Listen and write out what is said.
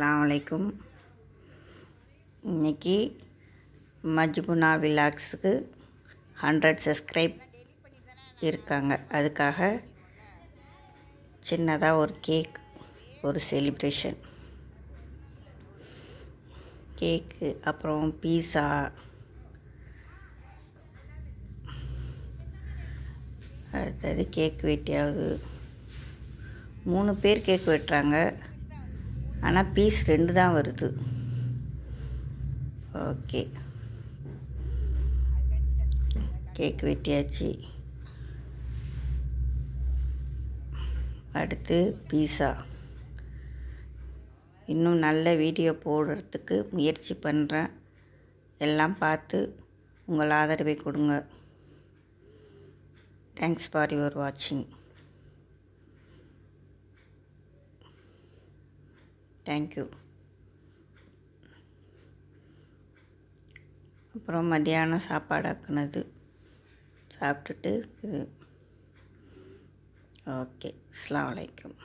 அஸ்லாம் வலைக்கும் இன்றைக்கி மஜ்முனா விலாக்ஸுக்கு ஹண்ட்ரட் சப்ஸ்கிரைப் இருக்காங்க அதுக்காக சின்னதாக ஒரு கேக் ஒரு செலிப்ரேஷன் கேக்கு அப்புறம் பீஸா அடுத்தது கேக் வெட்டியாவது மூணு பேர் கேக் வெட்டுறாங்க ஆனால் பீஸ் ரெண்டு தான் வருது ஓகே கேக் வெட்டியாச்சு அடுத்து பீஸா இன்னும் நல்ல வீடியோ போடுறதுக்கு முயற்சி பண்ணுறேன் எல்லாம் பார்த்து உங்கள் ஆதரவை கொடுங்க தேங்க்ஸ் ஃபார் யுவர் வாட்சிங் தேங்க்யூ அப்புறம் மதியானம் சாப்பாடு ஆக்குனது சாப்பிட்டுட்டு இது ஓகே அஸ்லாம் வலைக்கம்